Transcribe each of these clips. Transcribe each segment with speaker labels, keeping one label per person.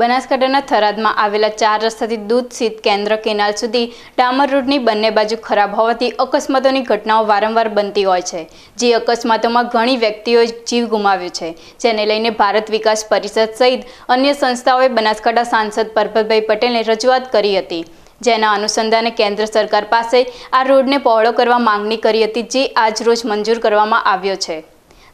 Speaker 1: બનાસકાંઠાના થરાદમાં આવેલા ચાર રસ્તાથી દૂધ શીત કેન્દ્ર કેનાલ સુધી ડામર રોડની બંને બાજુ ખરાબ હોવાથી અકસ્માતોની ઘટનાઓ વારંવાર બનતી હોય છે જે અકસ્માતોમાં ઘણી વ્યક્તિઓએ જીવ ગુમાવ્યો છે જેને લઈને ભારત વિકાસ પરિષદ સહિત અન્ય સંસ્થાઓએ બનાસકાંઠા સાંસદ પરભતભાઈ પટેલને રજૂઆત કરી હતી જેના અનુસંધાને કેન્દ્ર સરકાર પાસે આ રોડને પહોળો કરવા માંગણી કરી હતી જે આજરોજ મંજૂર કરવામાં આવ્યો છે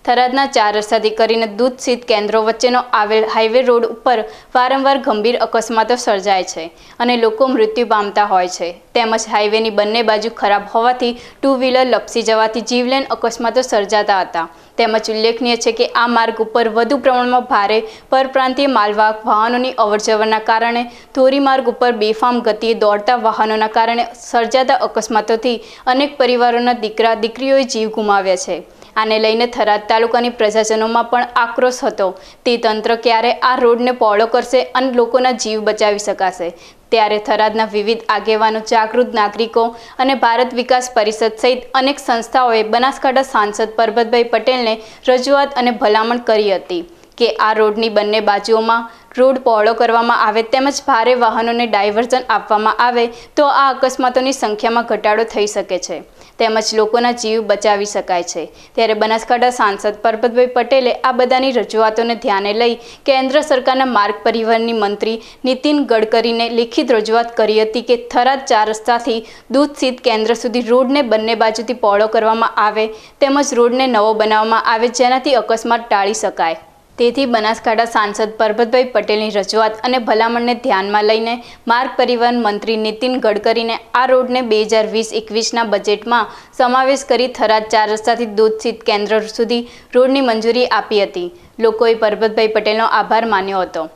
Speaker 1: થરાદના ચાર રસ્તાથી કરીને દૂધ સીત કેન્દ્રો વચ્ચેનો આવેલ હાઈવે રોડ ઉપર વારંવાર ગંભીર અકસ્માતો સર્જાય છે અને લોકો મૃત્યુ પામતા હોય છે તેમજ હાઈવેની બંને બાજુ ખરાબ હોવાથી ટુ વ્હીલર લપસી જવાથી જીવલેન અકસ્માતો સર્જાતા હતા તેમજ ઉલ્લેખનીય છે કે આ માર્ગ ઉપર વધુ પ્રમાણમાં ભારે પરપ્રાંતીય માલવાહક વાહનોની અવરજવરના કારણે ધોરી માર્ગ ઉપર બેફામ ગતિએ દોડતા વાહનોના કારણે સર્જાતા અકસ્માતોથી અનેક પરિવારોના દીકરા દીકરીઓએ જીવ ગુમાવ્યા છે આને લઈને થરાદ તાલુકાની પ્રજાજનોમાં પણ આક્રોશ હતો તે તંત્ર ક્યારે આ રોડને પહોળો કરશે અને લોકોના જીવ બચાવી શકાશે ત્યારે થરાદના વિવિધ આગેવાનો જાગૃત નાગરિકો અને ભારત વિકાસ પરિષદ સહિત અનેક સંસ્થાઓએ બનાસકાંઠા સાંસદ પરબતભાઈ પટેલને રજૂઆત અને ભલામણ કરી હતી કે આ રોડની બંને બાજુઓમાં રોડ પહોળો કરવામાં આવે તેમજ ભારે વાહનોને ડાયવર્ઝન આપવામાં આવે તો આ અકસ્માતોની સંખ્યામાં ઘટાડો થઈ શકે છે તેમજ લોકોના જીવ બચાવી શકાય છે ત્યારે બનાસકાંઠા સાંસદ પરબતભાઈ પટેલે આ બધાની રજૂઆતોને ધ્યાને લઈ કેન્દ્ર સરકારના માર્ગ પરિવહનની મંત્રી નીતિન ગડકરીને લિખિત રજૂઆત કરી હતી કે થરાદ ચાર રસ્તાથી દૂધ સ્થિત કેન્દ્ર સુધી રોડને બંને બાજુથી પહોળો કરવામાં આવે તેમજ રોડને નવો બનાવવામાં આવે જેનાથી અકસ્માત ટાળી શકાય તેથી બનાસકાંઠા સાંસદ પરબતભાઈ પટેલની રજૂઆત અને ભલામણને ધ્યાનમાં લઈને માર્ગ પરિવહન મંત્રી નીતિન ગડકરીને આ રોડને બે હજાર વીસ એકવીસના બજેટમાં સમાવેશ કરી થરાદ ચાર રસ્તાથી દૂધસ્થિત કેન્દ્ર સુધી રોડની મંજૂરી આપી હતી લોકોએ પરબતભાઈ પટેલનો આભાર માન્યો હતો